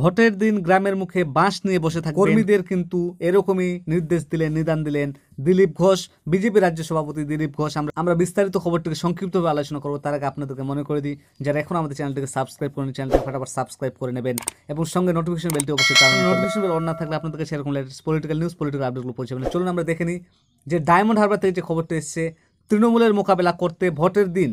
ভোটের দিন গ্রামের মুখে বাঁশ নিয়ে বসে থাকে কর্মীদের কিন্তু এরকমই নির্দেশ দিলেন নিদান দিলেন দিলীপ ঘোষ বিজেপি রাজ্য সভাপতি দিলীপ ঘোষ আমরা আমরা বিস্তারিত খবরটিকে সংক্ষিপ্তভাবে আলোচনা করবো তার আগে আপনাদেরকে মনে করে দিই যারা এখন আমাদের চ্যানেলটিকে সাবস্ক্রাইব করেন চ্যানেলটি ফটাফট সাবস্ক্রাইব করে নেবেন এবং সঙ্গে নোটিফিকেশন বেলটি অবশ্যই নোটিফিকেশন বেল অন্য না থাকলে আপনাদেরকে সেরকম লেটেস্ট পলিটিক্যাল নিউজ পলিটিক্যাল আপডেটগুলো পৌঁছাবেন চলুন আমরা দেখে নিই যে ডায়মন্ড হারবার থেকে যে খবরটা এসছে তৃণমূলের মোকাবেলা করতে ভোটের দিন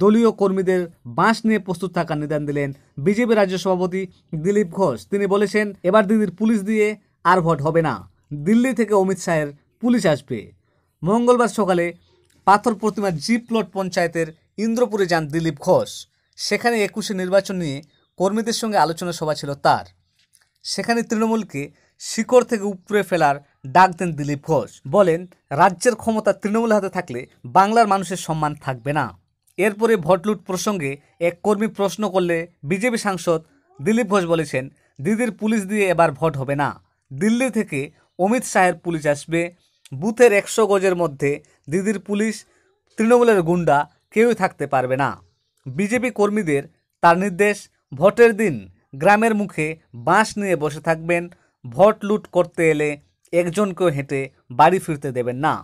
দলীয় কর্মীদের বাঁশ নিয়ে প্রস্তুত থাকার নিদান দিলেন বিজেপি রাজ্য সভাপতি দিলীপ ঘোষ তিনি বলেছেন এবার দিদির পুলিশ দিয়ে আর ভোট হবে না দিল্লি থেকে অমিত শাহের পুলিশ আসবে মঙ্গলবার সকালে পাথর প্রতিমা জিপ প্লট পঞ্চায়েতের ইন্দ্রপুরে যান দিলীপ ঘোষ সেখানে একুশে নির্বাচন নিয়ে কর্মীদের সঙ্গে আলোচনা সভা ছিল তার সেখানে তৃণমূলকে শিকড় থেকে উপরে ফেলার ডাক দেন দিলীপ ঘোষ বলেন রাজ্যের ক্ষমতা তৃণমূল হাতে থাকলে বাংলার মানুষের সম্মান থাকবে না এরপরে ভটলুট প্রসঙ্গে এক কর্মী প্রশ্ন করলে বিজেপি সাংসদ দিলীপ ঘোষ বলেছেন দিদির পুলিশ দিয়ে এবার ভোট হবে না দিল্লি থেকে অমিত শাহের পুলিশ আসবে বুথের একশো গজের মধ্যে দিদির পুলিশ তৃণমূলের গুন্ডা কেউই থাকতে পারবে না বিজেপি কর্মীদের তার নির্দেশ ভোটের দিন গ্রামের মুখে বাঁশ নিয়ে বসে থাকবেন ভোট লুট করতে এলে একজনকেও হেঁটে বাড়ি ফিরতে দেবেন না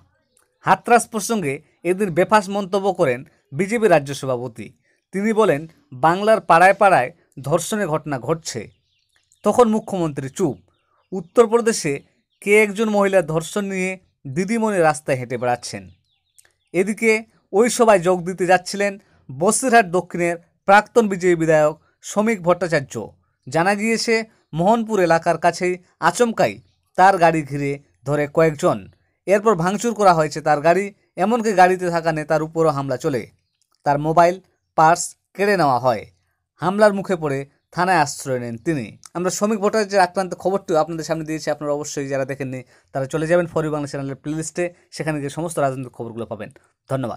হাতরাস প্রসঙ্গে এদিন বেফাস মন্তব্য করেন বিজেপি রাজ্য সভাপতি তিনি বলেন বাংলার পাড়ায় পাড়ায় ধর্ষণের ঘটনা ঘটছে তখন মুখ্যমন্ত্রী চুপ উত্তরপ্রদেশে কে একজন মহিলা ধর্ষণ নিয়ে দিদিমণি রাস্তায় হেঁটে বেড়াচ্ছেন এদিকে ওই সভায় যোগ দিতে যাচ্ছিলেন বসিরহাট দক্ষিণের প্রাক্তন বিজেপি বিধায়ক শ্রমিক ভট্টাচার্য জানা গিয়েছে মোহনপুর এলাকার কাছেই আচমকাই তার গাড়ি ঘিরে ধরে কয়েকজন এরপর ভাঙচুর করা হয়েছে তার গাড়ি এমনকি গাড়িতে থাকা নেতার উপরও হামলা চলে তার মোবাইল পার্স কেড়ে নেওয়া হয় হামলার মুখে পড়ে থানায় আশ্রয় নেন তিনি আমরা শ্রমিক ভোটারদের আক্রান্ত খবরটিও আপনাদের সামনে দিয়েছি আপনারা অবশ্যই যারা দেখেননি তারা চলে যাবেন ফরি বাংলা চ্যানেলের প্লেলিস্টে সেখানে গিয়ে সমস্ত রাজনৈতিক খবরগুলো পাবেন ধন্যবাদ